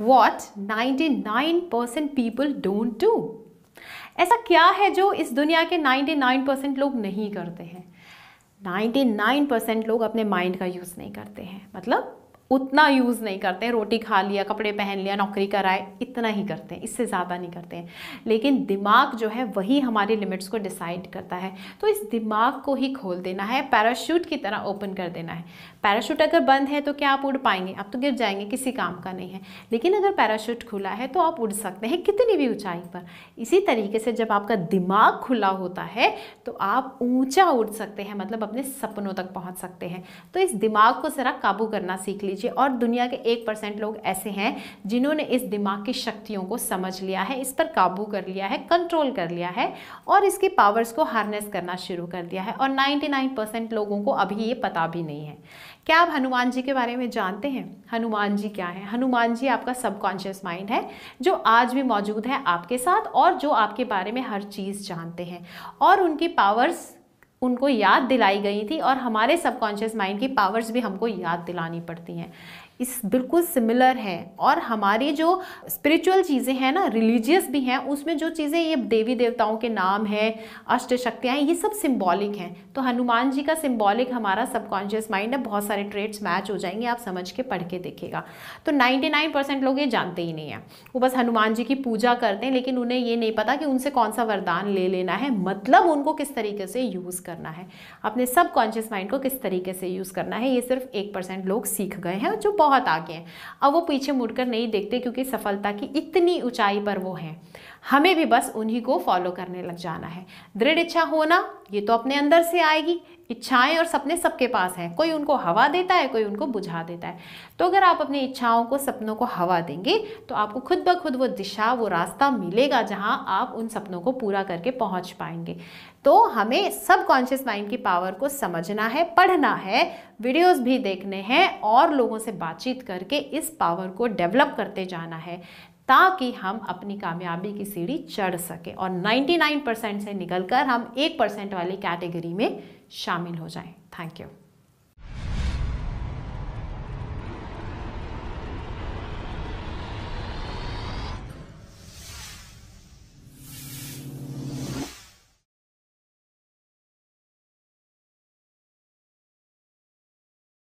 what ninety nine percent people don't do ऐसा क्या है जो इस दुनिया के नाइन्टी नाइन परसेंट लोग नहीं करते हैं नाइन्टी नाइन परसेंट लोग अपने माइंड का यूज़ नहीं करते हैं मतलब उतना यूज़ नहीं करते हैं रोटी खा लिया कपड़े पहन लिया नौकरी कराए इतना ही करते हैं इससे ज़्यादा नहीं करते हैं लेकिन दिमाग जो है वही हमारे लिमिट्स को डिसाइड करता है तो इस दिमाग को ही खोल देना है पैराशूट की तरह ओपन कर देना है पैराशूट अगर बंद है तो क्या आप उड़ पाएंगे आप तो गिर जाएंगे किसी काम का नहीं है लेकिन अगर पैराशूट खुला है तो आप उड़ सकते हैं कितनी भी ऊँचाई पर इसी तरीके से जब आपका दिमाग खुला होता है तो आप ऊँचा उड़ सकते हैं मतलब अपने सपनों तक पहुँच सकते हैं तो इस दिमाग को ज़रा काबू करना सीख लीजिए लीजिए और दुनिया के एक परसेंट लोग ऐसे हैं जिन्होंने इस दिमाग की शक्तियों को समझ लिया है इस पर काबू कर लिया है कंट्रोल कर लिया है और इसके पावर्स को हार्नेस करना शुरू कर दिया है और 99 परसेंट लोगों को अभी ये पता भी नहीं है क्या आप हनुमान जी के बारे में जानते हैं हनुमान जी क्या है हनुमान जी आपका सबकॉन्शियस माइंड है जो आज भी मौजूद है आपके साथ और जो आपके बारे में हर चीज़ जानते हैं और उनकी पावर्स उनको याद दिलाई गई थी और हमारे सबकॉन्शियस माइंड की पावर्स भी हमको याद दिलानी पड़ती हैं इस बिल्कुल सिमिलर है और हमारी जो स्पिरिचुअल चीज़ें हैं ना रिलीजियस भी हैं उसमें जो चीज़ें ये देवी देवताओं के नाम हैं अष्ट शक्तियाँ हैं ये सब सिम्बॉलिक हैं तो हनुमान जी का सिम्बॉलिक हमारा सबकॉन्शियस माइंड है बहुत सारे ट्रेड्स मैच हो जाएंगे आप समझ के पढ़ के देखेगा तो 99% लोग ये जानते ही नहीं हैं वो बस हनुमान जी की पूजा करते हैं लेकिन उन्हें ये नहीं पता कि उनसे कौन सा वरदान ले लेना है मतलब उनको किस तरीके से यूज़ कर करना है अपने सब कॉन्शियस माइंड को किस तरीके से यूज़ करना है ये सिर्फ एक परसेंट लोग सीख गए हैं जो बहुत आगे हैं अब वो पीछे मुड़कर नहीं देखते क्योंकि सफलता की इतनी ऊंचाई पर वो हैं हमें भी बस उन्हीं को फॉलो करने लग जाना है दृढ़ इच्छा होना ये तो अपने अंदर से आएगी इच्छाएं और सपने सबके पास हैं कोई उनको हवा देता है कोई उनको बुझा देता है तो अगर आप अपनी इच्छाओं को सपनों को हवा देंगे तो आपको खुद ब खुद वो दिशा वो रास्ता मिलेगा जहाँ आप उन सपनों को पूरा करके पहुँच पाएंगे तो हमें सब कॉन्शियस माइंड की पावर को समझना है पढ़ना है वीडियोस भी देखने हैं और लोगों से बातचीत करके इस पावर को डेवलप करते जाना है ताकि हम अपनी कामयाबी की सीढ़ी चढ़ सकें और 99 परसेंट से निकलकर हम एक परसेंट वाली कैटेगरी में शामिल हो जाएं थैंक यू